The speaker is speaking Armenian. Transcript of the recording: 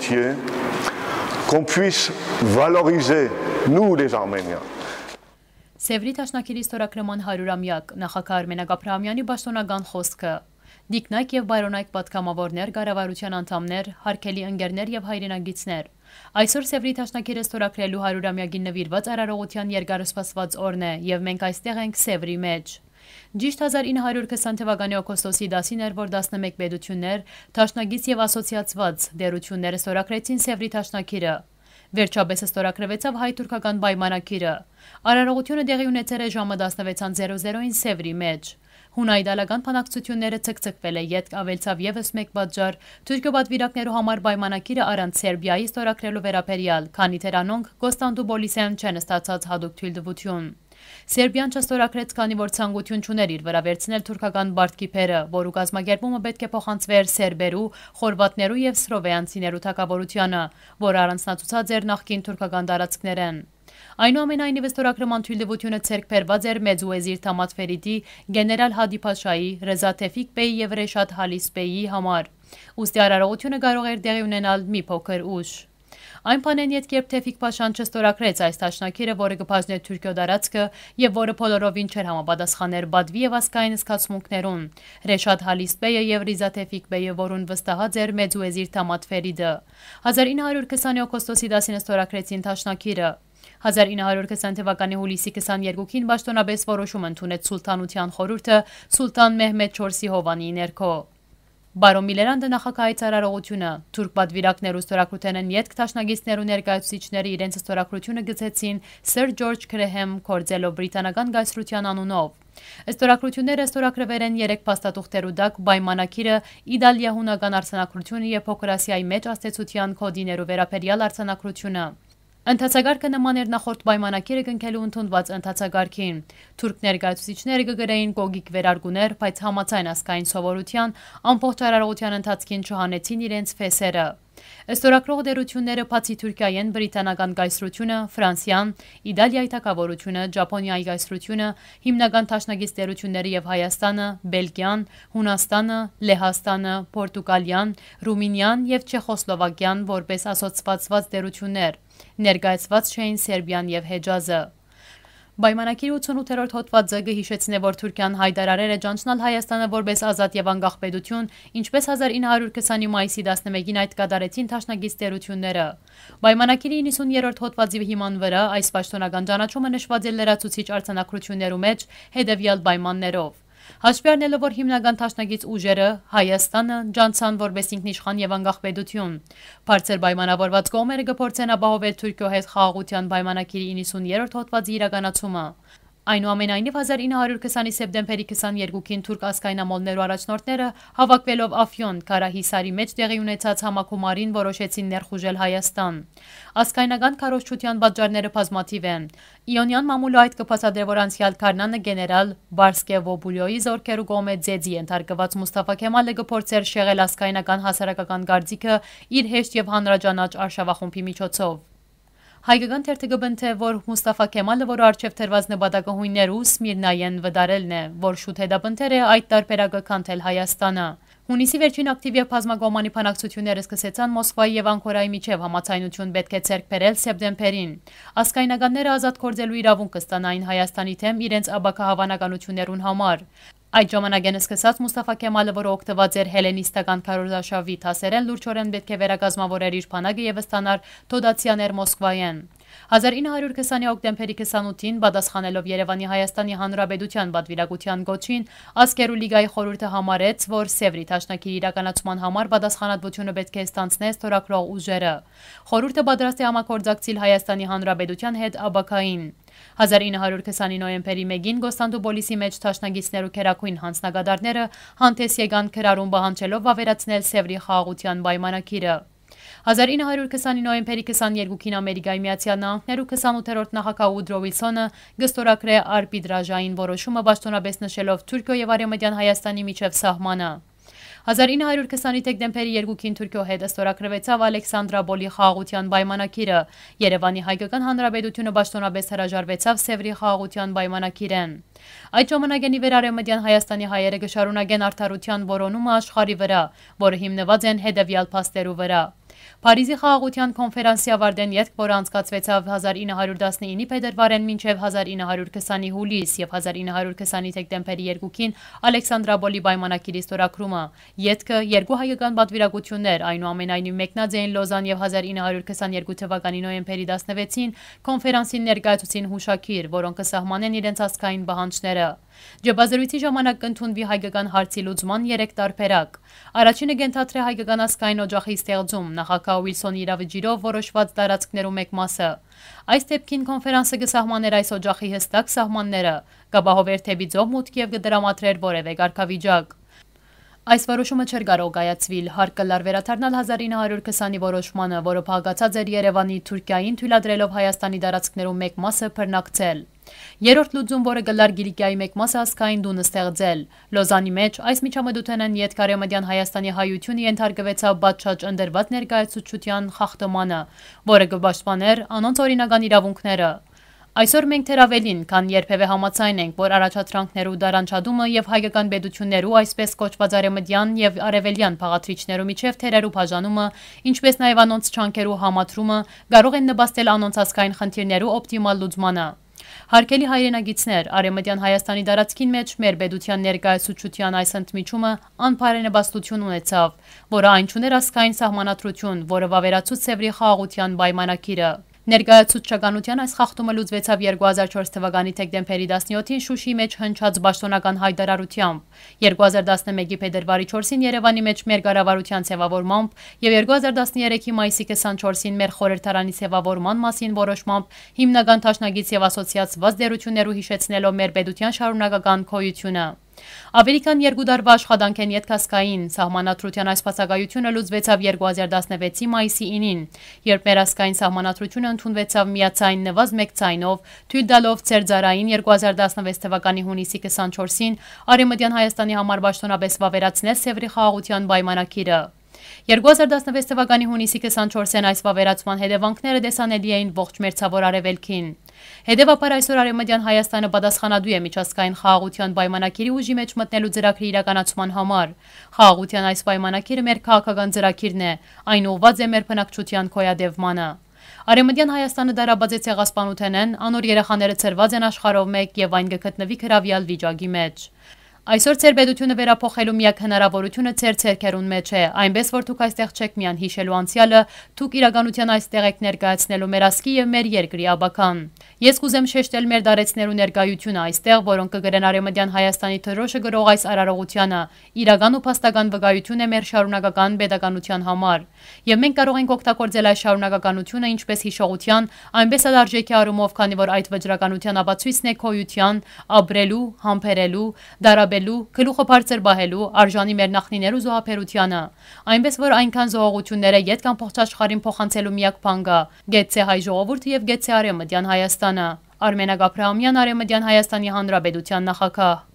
entier, qu'on puisse valoriser, nous les Arméniens, Սևրի տաշնակիրի ստորագրման 100-ամյակ նախագահ Արմեն Ագափրամյանի պաշտոնական խոսքը Դիկնայք եւ Բայրոնայք պատգամավորներ, ղարավարության անդամներ, հարգելի ընկերներ եւ հայրենագիտներ։ Այսօր Սևրի տաշնակիրը ստորագրելու 100-ամյակին նվիրված արարողության երկարսպասված օրն է եւ մենք այստեղ ենք Սևրի մեջ։ Ճիշտ 1920 թվականի օգոստոսի 10-ին էր, որ 11 պետություններ, Թաշնագից եւ ասոցիացված դերությունները ստորագրեցին Սևրի Թաշնակիրը։ Վերջապես ստորագրվեցավ հայ-թուրքական պայմանակիրը։ Արարողությունը դեղի ունեցել է ժամը 16:00-ին Սևրի մեջ։ Հունայդալական փանակցությունները ցկցկվել է յետք ավելցավ եւս մեկ պատճառ Թուրքիո պատվիրակներու համար պայմանակիրը առանց Սերբիայի ստորագրելու վերաբերյալ, քանի թե անոնք Կոստանդուպոլիսեն չեն ստացած հadoop թույլտվություն։ Սերբիան չստորագրեց, քանի որ ցանկություն չուներ իր վրա վերցնել թուրքական բարդքիփերը, որու կազմակերպումը պետք է փոխանցվեր սերբերու, խորվատներու եւ սլովեանցիներու թակավորությանը, որ առանձնացուցած էր նախկին թուրքական տարածքներն։ Այնուամենայնիվ ստորագրման թույլտվությունը ցերկ բերված էր Մեծուեզիր Թամատֆերիդի, գեներալ Հադի Փաշայի, Ռեզա Թեֆիկ Բեյի եւ Ռեշադ Հալիս Բեյի համար։ Ոստի արարողությունը կարող էր դեղի ունենալ մի փոքր ուժ։ Այն բանեն ետ երբ Թեֆիկ Փաշան չստորագրեց այս դաշնակիրը, որը կփազներ Թուրքիո տարածքը եւ որը բոլորովին չէր համապատասխաներ Բադվի եւ ասկային սկացմունքներուն։ Ռեշադ Հալիսբեյը եւ Ռիզա Թեֆիկ բեյը, որուն վստահած էր Մեծուեզիր Թամատֆերիդը 1920 օգոստոսի 10-ին ստորագրեցին դաշնակիրը։ 1920 թվականի հուլիսի 22-ին պաշտոնապես որոշում ընդունեց Սուլտանության խորհուրդը Սուլտան Մեհմեդ 4-ի Հովանի ներքո։ Բարոն Միլերանդը նախագահայցարարողությունը Թուրք պատվիրակներու ստորակրութենեն յետք տաշնագիստներու ներկայացուցիչները իրենց ստորակրությունը գծեցին Սեր Ջորջ Քրեհեմ կորձելով բրիտանական գայսրության անունով։ Ստորակրությունները ստորակրվել են երեք փաստաթուղթերու դակ պայմանակիրը Իդալիա հունական արցանակրությունը եւ Փոքր Ասիայի մեջ աստեցության կոդիներու վերաբերյալ արցանակրությունը։ Ընթացագարկը նման էր նախորդ պայմանակերը կնքելու ընդունված ընթացագարկին։ Թուրք ներկայացուցիչները կգրեին գոգիկ վերարգուներ, բայց համացայն ասկային սովորության ամբողջ արարողության ընթացքին չհանեցին իրենց ֆեսերը։ Ստորագրող դերությունները բացի Թուրքիայեն բրիտանական գայսրությունը, Ֆրանսիան, Իտալիայի թակավորությունը, Ճապոնիայի գայսրությունը, հիմնական ճաշնագից դերությունները եւ Հայաստանը, Բելգիան, Հունաստանը, Լեհաստանը, Պորտուգալիան, Ռումինիան եւ Չեխոսլովակիան որպես ասոցվածված դերություններ ներկայացված չէին Սերբիան եւ Հեջազը։ Պայմանագիրի 88-րդ հոդվածը գհիշեցնե, որ Թուրքիան հայտարարել է ճանչնալ Հայաստանը որպես ազատ եւ անկախ պետություն, ինչպես 1920-ի մայիսի 11-ին այդ կատարեցին Թաշնագից տերությունները։ Պայմանագիրի 90-րդ հոդվածի հիման վրա այս պաշտոնական ճանաչումը նշված է լրացուցիչ արձանագրություններու մեջ հետևյալ պայմաններով։ Հաշվի առնելով, որ հիմնական թաշնագից ուժերը Հայաստանը ջանցան որպես ինքնիշխան եւ անկախ պետություն, բարձր պայմանավորված կողմերը կփորձեն ապահովել Թուրքիո հետ խաղաղության պայմանագրի 90-րդ հոդվածի իրականացումը։ Այնուամենայնիվ 1920-ի սեպտեմբերի 22-ին թուրք ասկայնամոլներու առաջնորդները հավաքվելով Աֆյոն Ղարահիսարի մեջ տեղի ունեցած համակոմարին որոշեցին ներխուժել Հայաստան։ Ասկայնական քարոշչության պատճառները բազմաթիվ են։ Իոնյան մամուլը այդ կփաստադրվոր անցյալ քարնանը գեներալ Բարսկե Վոբուլյոյի զորքերու կողմէ ձեզի ենթարկված Մուստաֆա Քեմալը գործեր շեղել ասկայնական հասարակական գարձիկը իր հեշտ եւ հանրաճանաչ արշավախումբի միջոցով։ Հայկական թերթը գբնթե, որ Մուստաֆա Քեմալը, որ արչև թերված նպատակը հույներ ու Սմիրնայան վդարելն է, որ շուտ հետապնդեր է այդ տարբերակը կանթել Հայաստանը։ Հունիսի վերջին ակտիվ եւ բազմակողմանի փանակցությունները սկսեցան Մոսկվայի եւ Անկորայի միջև համացայնություն պետք է ցերկ բերել սեպտեմբերին։ Ասկայնականները ազատ կործելու իրավունք կստանային Հայաստանի թեմ իրենց աբակա հավանականություններուն համար։ Այդ ժամանակ են սկսած Մուստաֆա Քեմալը, որը օգտված էր հելենիստական քարոզաշավի թասերեն, լուրջորեն պետք է վերակազմավորեր իր փանակը եւ ստանար Թոդացիաներ Մոսկվայեն։ 1920-ի օկտեմբերի 28-ին պատասխանելով Երևանի Հայաստանի Հանրապետության պատվիրակության գոչին Ասկերու լիգայի խորհուրդը համարեց, որ Սևրի ճաշնակի իրականացման համար պատասխանատվությունը պետք է ստանցնեն ստորագրող ուժերը։ Խորհուրդը պատրաստ է համագործակցել Հայաստանի Հանրապետության հետ աբակային։ 1920-ի նոյեմբերի 1-ին Գոստանդուպոլիսի մեջ ճաշնագիցներու քերակույն հանցնագադարները հանդես եկան քրարում պահանջելով վավերացնել Սևրի խաղաղության պայմանագիրը։ 1920-ի նոյեմբերի 22-ին Ամերիկայի Միացյալ Նահանգներ ու 28-րդ նախագահ Ուդրո Վիլսոնը գստորակրե արբիտրաժային որոշումը պաշտոնապես նշելով Թուրքիո եւ Արևմտյան Հայաստանի միջև սահմանը։ 1920-ի դեկտեմբերի 2-ին Թուրքիո հետ ստորագրվեցավ Ալեքսանդրա Բոլի խաղաղության պայմանակիրը։ Երևանի Հայկական Հանրապետությունը պաշտոնապես հրաժարվեցավ Սևրի խաղաղության պայմանակիրեն։ Այդ ժամանակենի վեր Արևմտյան Հայաստանի հայերը գշարունակեն արդարության որոնումը աշխարի վրա, որը հիմնված են հետևյալ փաստերու վրա։ Փարիզի խաղաղության կոնֆերանսի ավարտեն յետք, որը անցկացվեցավ 1919-ի փետրվարին մինչև 1920-ի հուլիս եւ 1920-ի դեկտեմբերի 2-ին Ալեքսանդրապոլի պայմանագիրի ստորագրումը։ Յետքը երկու հայկական պատվիրակություններ, այնուամենայնիվ մեկնած էին Լոզան եւ 1922 թվականի նոյեմբերի 16-ին կոնֆերանսին ներկայացուցին հուշակիր, որոնք կսահմանեն իրենց ազգային պահանջները։ Ջեբազրույցի ժամանակ կընդունվի հայկական հարցի լուծման երեք տարբերակ։ Առաջինը գենթատրե հայկական ասկային օջախի ստեղծում, նախագահ Ուիլսոնի իրավիճիրով որոշված տարածքներու մեկ մասը։ Այս դեպքին կոնֆերանսը կսահմաներ այս օջախի հստակ սահմանները, կապահովեր թե բիձով մուտք եւ կդրամատրեր որևէ կարգավիճակ։ Այս որոշումը չէր կարող գայացվել, հարկը լար վերաթարնալ 1920-ի որոշմանը, որը փակացած էր Երևանի Թուրքիային թույլատրելով Հայաստանի տարածքներում մեկ մասը բռնակցել։ Երորդ լուծում, որը գլար Գիլիկիայի մեկ մասը ասկային դունը ստեղծել։ Լոզանի մեջ այս միջամդութենն ետքարեմդյան Հայաստանի հայությունը ենթարգվեցավ բատշաչ ընդերված ներկայացուցչության խախտմանը, որը կբաշխպաներ անոնց օրինական իրավունքները։ Այսօր մենք թեր ավելին, քան երբևէ համացայն ենք, որ առաջադրանքներու դարանչադումը եւ հայկական բեդություններու այսպես կոչված արեմդյան եւ արևելյան փաղաթրիչներու միջև թերերու բաժանումը, ինչպես նաեւ անոնց չանկերու համատրումը կարող են նպաստել անոնց ասկային խնդիրներու օպտիմալ լուծմանը։ Հարգելի հայրենագիտներ, Արեմտյան Հայաստանի դարածքին մեջ մեր բեդության ներկայացուցչության այս ընդմիջումը անփարենաբաստություն ունեցավ, որը այն չուներ ասկային սահմանադրություն, որը վավերացուց Սևրի խաղաղության պայմանագիրը։ Ներկայացուցչականության այս խախտումը լուծվեցավ 2004 թվականի թեկտեմբերի 17-ին Շուշիի մեջ հնչած պաշտոնական հայտարարությամբ, 2011-ի փետրվարի 4-ին Երևանի մեջ մեր կառավարության ձևավորմամբ եւ 2013-ի մայիսի 24-ին մեր խորհրդարանի ձևավորման մասին որոշմամբ հիմնական թաշնագից եւ ասոցիացված դերություններով հիշեցնելով մեր պետության շարունակական քոյությունը Ամերիկան երկու դարվա աշխատանք են ետքասկային, սահմանատրության այս պասագայությունը լուծվեցավ 2016-ի մայիսի 9-ին, երբ մերասկային սահմանատրությունը ընդունվեցավ միացային նվազ մեկ ծայնով, թույլդալով ծերձարային 2016 թվականի հունիսի 24-ին արեմտյան Հայաստանի համար բաշտոնապես վավերացնել Սևրի խաղաղության պայմանագիրը։ 2016 թվականի հունիսի 24-ին այս վավերացման հետևանքները տեսանելի էին ողջ մերձավոր արևելքին։ Հետևաբար այսօր Արևմտյան Հայաստանը պատասխանատու է միջազգային խաղաղության պայմանագիրի ուժի մեջ մտնելու ծրագրի իրականացման համար։ Խաղաղության այս պայմանագիրը մեր քաղաքական ծրագիրն է, այն ուղղված է մեր բնակչության կոյադևմանը։ Արեմդյան Հայաստանը դարաբաձե ցեղասպանութեն են, անոր երեխաները ծրված են աշխարհով մեկ եւ այն գտնվի քրավյալ վիճակի մեջ։ Այսօր ձեր պետությունը վերափոխելու միակ հնարավորությունը ձեր ցերքերուն մեջ է, այնպես որ դուք այստեղ չեք միան հիշելու անցյալը, դուք իրականության այստեղ եք ներկայացնելու մեր ասկի եւ մեր երկրի աբական։ Ես կուզեմ շեշտել մեր դարեցներու ներկայությունը այստեղ, որոնք կգրեն Արեմդյան Հայաստանի թրոշը գրող այս արարողությանը, իրական ու փաստական վկայություն է մեր շարունակական պետականության համար։ Եվ մենք կարող ենք օգտագործել այս շարունակականությունը ինչպես հիշողության, այնպես էլ արժեքի առումով, քանի որ այդ վճռականության ապացույցն է քոյության, ապրելու, համբերելու, դարաբերելու վերլուծաբելու, գլուխը բարձր բահելու արժանի մեր նախնիներու զոհաբերությանը, այնպես որ այնքան զոհողությունները յետ կամ փոխաշխարհին փոխանցելու միակ բան կա՝ գեցե հայ ժողովուրդը եւ գեցե արեմտյան Հայաստանը։ Արմենա Գաբրահամյան Արեմտյան Հայաստանի Հանրապետության նախագահ